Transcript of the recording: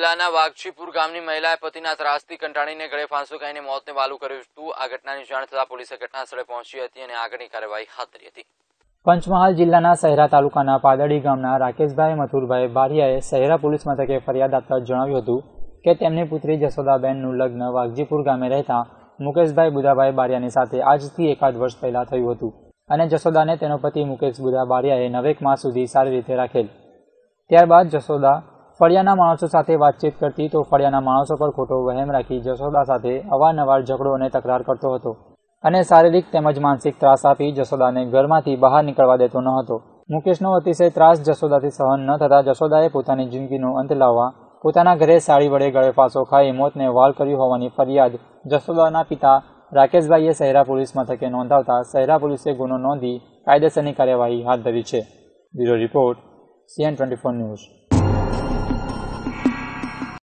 જિલ્લાના વાઘજીપુર ગામની મહિલાએ પતિના ત્રાસથી કંટાળીને ગળે ફાંસો ખાઈને મોતને વાલું કર્યું હતું આ ઘટનાની જાણ થતાં પોલીસે ઘટના પહોંચી હતી અને આગળની કાર્યવાહી હાથ ધરી હતી પંચમહાલ જિલ્લાના સહેરા તાલુકાના પાદડી ગામના રાકેશભાઈ મથુરભાઈ બારિયાએ સહેરા પોલીસ મથકે ફરિયાદ આપતા જણાવ્યું હતું કે તેમની પુત્રી જસોદાબેનનું લગ્ન વાઘજીપુર ગામે રહેતા મુકેશભાઈ બુધાભાઈ બારિયાની સાથે આજથી એકાદ વર્ષ પહેલા થયું હતું અને જસોદાને તેનો પતિ મુકેશ બુધા બારિયાએ નવેક માસ સુધી સારી રીતે રાખેલ ત્યારબાદ જસોદા ફળિયાના માણસો સાથે વાતચીત કરતી તો ફળિયાના માણસો પર ખોટો વહેમ રાખી જસોદા સાથે અવારનવાર ઝઘડો અને તકરાર કરતો હતો અને શારીરિક તેમજ માનસિક ત્રાસ આપી જસોદાને ઘરમાંથી બહાર નીકળવા દેતો ન હતો મુકેશનો અતિશય ત્રાસ જસોદાથી સહન ન થતાં જસોદાએ પોતાની જિંદગીનો અંત લાવવા પોતાના ઘરે સાડી વડે ગળેફાસો ખાઈ મોતને વાલ કરી હોવાની ફરિયાદ જસોદાના પિતા રાકેશભાઈએ શહેરા પોલીસ મથકે નોંધાવતા શહેરા પોલીસે ગુનો નોંધી કાયદેસરની કાર્યવાહી હાથ ધરી છે bureau report CN twenty four news